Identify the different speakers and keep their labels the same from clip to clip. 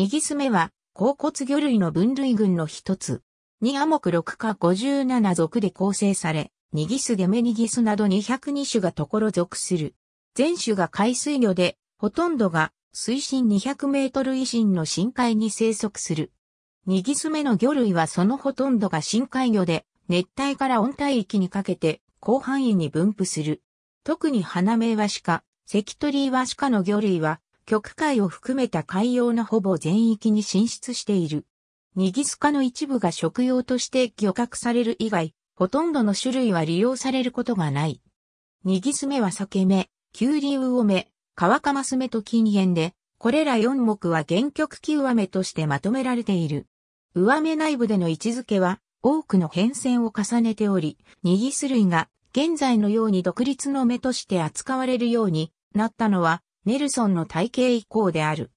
Speaker 1: 右スメは、甲骨魚類の分類群の一つ。2ア目6か57属で構成され、ニギスデメニギスなど202種がところ属する。全種が海水魚で、ほとんどが水深200メートル以深の深海に生息する。ニギス目の魚類はそのほとんどが深海魚で、熱帯から温帯域にかけて広範囲に分布する。特に花芽はシカ、関取イシカの魚類は極海を含めた海洋のほぼ全域に進出している。ニギスカの一部が食用として漁獲される以外、ほとんどの種類は利用されることがない。ニギスメは裂け目、キュウリウオメ、カワカマスメと禁煙で、これら4目は原曲キウアメとしてまとめられている。上目内部での位置づけは多くの変遷を重ねており、ニギス類が現在のように独立の目として扱われるようになったのはネルソンの体系以降である。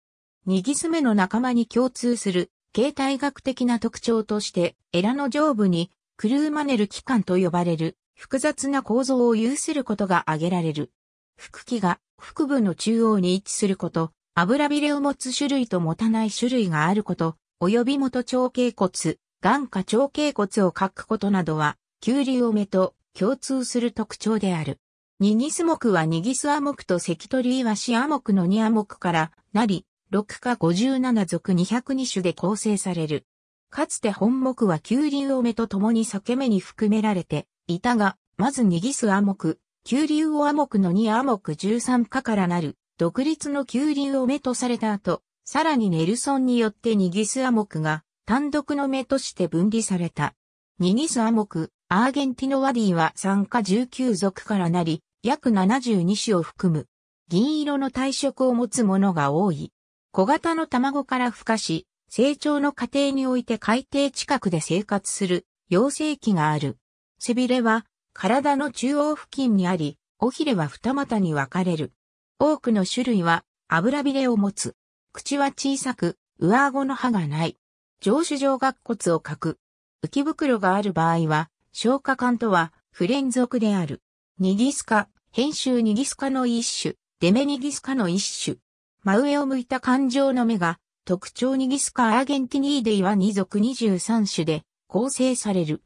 Speaker 1: ニギスメの仲間に共通する形態学的な特徴として、エラの上部にクルーマネル器官と呼ばれる複雑な構造を有することが挙げられる。腹器が腹部の中央に位置すること、油びれを持つ種類と持たない種類があること、及び元長頸骨、眼下長頸骨を書くことなどは、急流を目と共通する特徴である。ニギス目はニギスア目と関取イワシア目の2ア目からなり、6か57属202種で構成される。かつて本目は急流オメと共に裂け目に含められていたが、まずニギスア目、急流オア目の2ア目13かからなる、独立の急流オメとされた後、さらにネルソンによってニギスア目が単独の目として分離された。ニギスア目、アーゲンティノワディは3か19属からなり、約72種を含む、銀色の体色を持つものが多い。小型の卵から孵化し、成長の過程において海底近くで生活する、幼生期がある。背びれは、体の中央付近にあり、尾ひれは二股に分かれる。多くの種類は、油びれを持つ。口は小さく、上顎の歯がない。上手上顎骨を欠く。浮き袋がある場合は、消化管とは不連続である。ニギスカ、編集ニギスカの一種、デメニギスカの一種。真上を向いた感情の目が、特徴ニギスカアーゲンティニーデイは2二23種で構成される。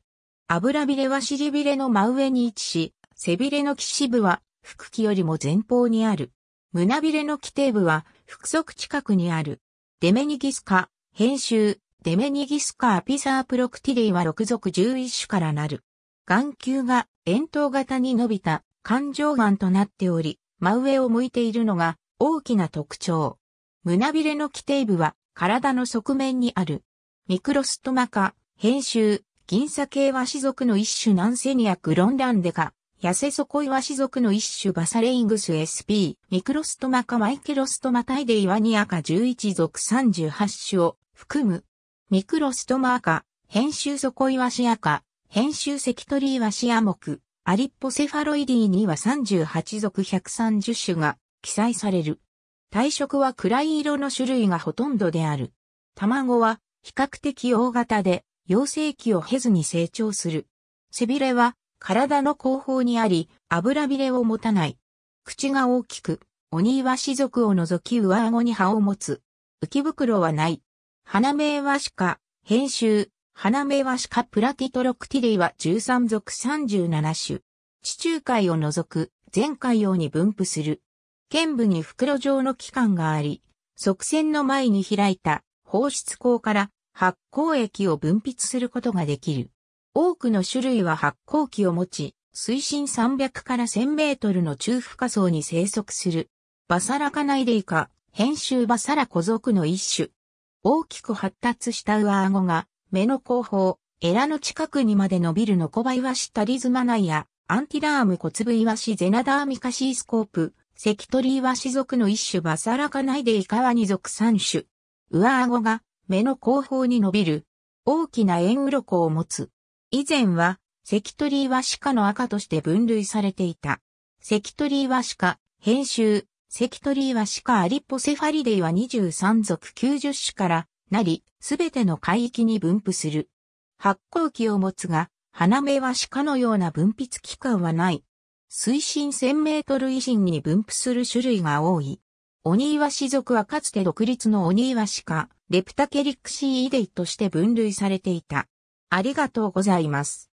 Speaker 1: 油びれは尻びれの真上に位置し、背びれの基支部は、腹気よりも前方にある。胸びれの基底部は、腹側近くにある。デメニギスカ、編集、デメニギスカアピサープロクティデイは6族11種からなる。眼球が円筒型に伸びた環状眼となっており、真上を向いているのが大きな特徴。胸びれの基底部は体の側面にある。ミクロストマ科、編集、銀砂系和種族の一種ナンセニアクロンランデカ、痩せ底岩種族の一種バサレイングス SP、ミクロストマ科マイケロストマタイデイワニア科11族38種を含む。ミクロストマ科、編集底岩シアカ、編集セキトリーはシアモク、アリッポセファロイディには38属130種が記載される。体色は暗い色の種類がほとんどである。卵は比較的大型で、幼生期を経ずに成長する。背びれは体の後方にあり、油びれを持たない。口が大きく、鬼は種族を除き上顎に歯を持つ。浮き袋はない。花名はしか、編集、花芽はシカプラティトロクティデイは13属37種。地中海を除く全海洋に分布する。剣部に袋状の器官があり、側線の前に開いた放出口から発酵液を分泌することができる。多くの種類は発酵器を持ち、水深300から1000メートルの中深層に生息する。バサラカナイデイカ、編集バサラ古族の一種。大きく発達した上顎が目の後方、エラの近くにまで伸びるノコバイワシタリズマナイや、アンティラームコツブイワシゼナダーミカシースコープ、セキトリイワシ属の一種バサラカナイデイカワニ属三種。上顎が目の後方に伸びる。大きな円鱗を持つ。以前は、セキトリイワシ科の赤として分類されていた。セキトリイワシ科、編集、セキトリイワシ科アリポセファリデイは23属90種からなり、すべての海域に分布する。発光器を持つが、花芽は鹿のような分泌器官はない。水深1000メートル以深に分布する種類が多い。オニイワシ族はかつて独立のオニイワシ科、レプタケリクシーイデイとして分類されていた。ありがとうございます。